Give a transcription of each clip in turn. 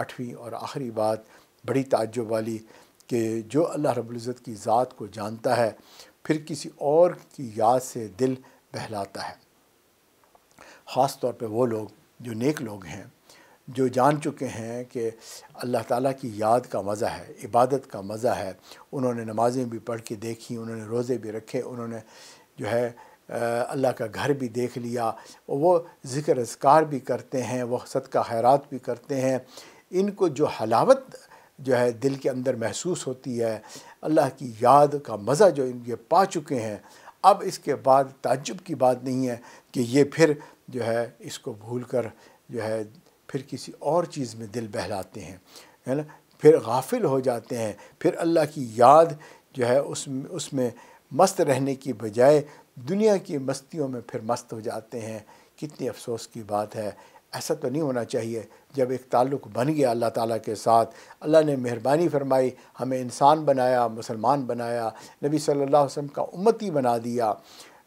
आठवीं और आखिरी बात बड़ी ताज्जुब वाली कि जो अल्लाह रबुल्ज़त की ज़ात को जानता है फिर किसी और की याद से दिल बहलाता है ख़ास तौर पे वो लोग जो नेक लोग हैं जो जान चुके हैं कि अल्लाह ताला की याद का मज़ा है इबादत का मज़ा है उन्होंने नमाज़ें भी पढ़ के देखी उन्होंने रोज़े भी रखे उन्होंने जो है अल्लाह का घर भी देख लिया वो ज़िक्र असकार भी करते हैं वह सद का खैरात भी करते हैं इनको जो हलावत जो है दिल के अंदर महसूस होती है अल्लाह की याद का मज़ा जो इन ये पा चुके हैं अब इसके बाद ताज्जुब की बात नहीं है कि ये फिर जो है इसको भूल कर जो है फिर किसी और चीज़ में दिल बहलाते हैं है ना फिर गाफिल हो जाते हैं फिर अल्लाह की याद जो है उस उसमें मस्त रहने की बजाय दुनिया की मस्तियों में फिर मस्त हो जाते हैं कितनी अफसोस की बात है ऐसा तो नहीं होना चाहिए जब एक ताल्लुक़ बन गया अल्लाह ताला के साथ अल्लाह ने मेहरबानी फरमाई हमें इंसान बनाया मुसलमान बनाया नबी सल्लल्लाहु अलैहि वसल्लम का उम्मती बना दिया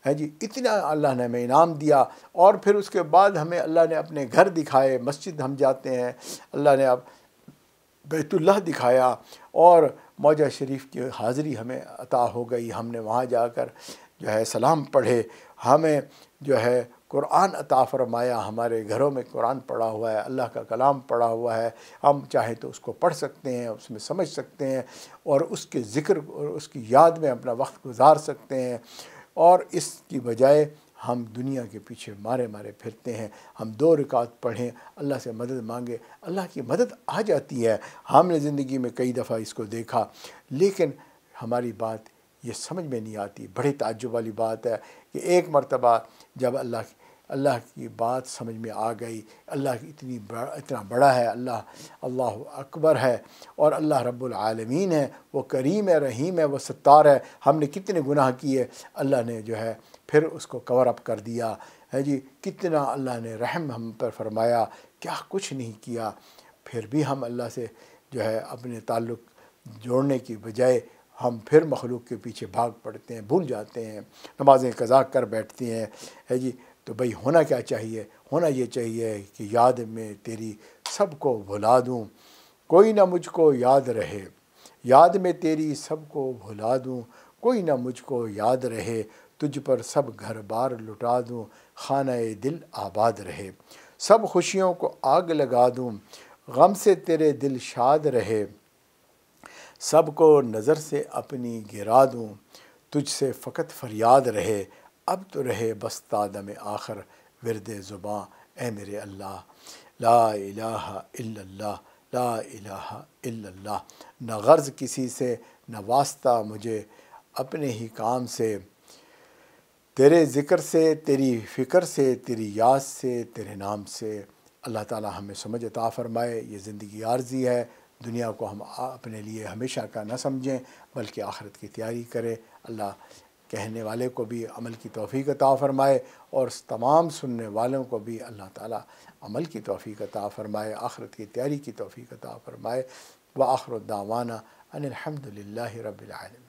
है जी इतना अल्लाह ने हमें इनाम दिया और फिर उसके बाद हमें अल्लाह ने अपने घर दिखाए मस्जिद हम जाते हैं अल्लाह ने अब बैतुल्ला दिखाया और मौजा शरीफ की हाज़िरी हमें अता हो गई हमने वहाँ जाकर जो है सलाम पढ़े हमें जो है कुरान अता फरमाया हमारे घरों में कुरान पढ़ा हुआ है अल्लाह का कलाम पढ़ा हुआ है हम चाहे तो उसको पढ़ सकते हैं उसमें समझ सकते हैं और उसके ज़िक्र और उसकी याद में अपना वक्त गुजार सकते हैं और इसकी बजाय हम दुनिया के पीछे मारे मारे फिरते हैं हम दो रिकात पढ़ें अल्लाह से मदद मांगे अल्लाह की मदद आ जाती है हमने ज़िंदगी में कई दफ़ा इसको देखा लेकिन हमारी बात ये समझ में नहीं आती बड़े ताजुब वाली बात है कि एक मरतबा जब अल्लाह अल्लाह की बात समझ में आ गई अल्लाह की इतनी बड़ा इतना बड़ा है अल्लाह अल्लाह अकबर है और अल्लाह रब्बुल आलमीन है वो करीम है रहीम है वो सत्तार है हमने कितने गुनाह किए अल्लाह ने जो है फिर उसको कवर अप कर दिया है जी कितना अल्लाह ने रहम हम पर फरमाया क्या कुछ नहीं किया फिर भी हम अल्लाह से जो है अपने ताल्लुक़ जोड़ने की बजाय हम फिर मखलूक के पीछे भाग पड़ते हैं भूल जाते हैं नमाजें कज़ा कर बैठती हैं है जी तो भाई होना क्या चाहिए होना ये चाहिए कि याद में तेरी सबको भुला दूँ कोई ना मुझको याद रहे याद में तेरी सबको भुला दूँ कोई ना मुझको याद रहे तुझ पर सब घर बार लुटा दूँ खाना दिल आबाद रहे सब खुशियों को आग लगा दूँ गम से तेरे दिल शाद रहे सब को नज़र से अपनी गिरा दूँ तुझसे फ़कत फरियाद रहे अब तो रहे बस तादम आखिर विरद ज़ुबाँ ए मेरे अल्लाह ला इलाहा इल्लल्लाह ला इलाहा इल्लल्लाह न गर्ज़ किसी से न वास्ता मुझे अपने ही काम से तेरे ज़िक्र से तेरी फ़िक्र से तेरी याद से तेरे नाम से अल्लाह ताला हमें समझ अता फ़रमाए ये ज़िंदगी आर्जी है दुनिया को हम अपने लिए हमेशा का ना समझें बल्कि आखरत की तैयारी करें अल्लाह कहने वाले को भी अमल की तोफ़ी अता फ़रमाए और तमाम सुनने वालों को भी अल्लाह ताला अमल की तोफ़ी अता फ़रमाए आखरत की तैयारी की तोफ़ी अता फ़रमाए व आखरदावाना अनिलहमदिल्ला रबालम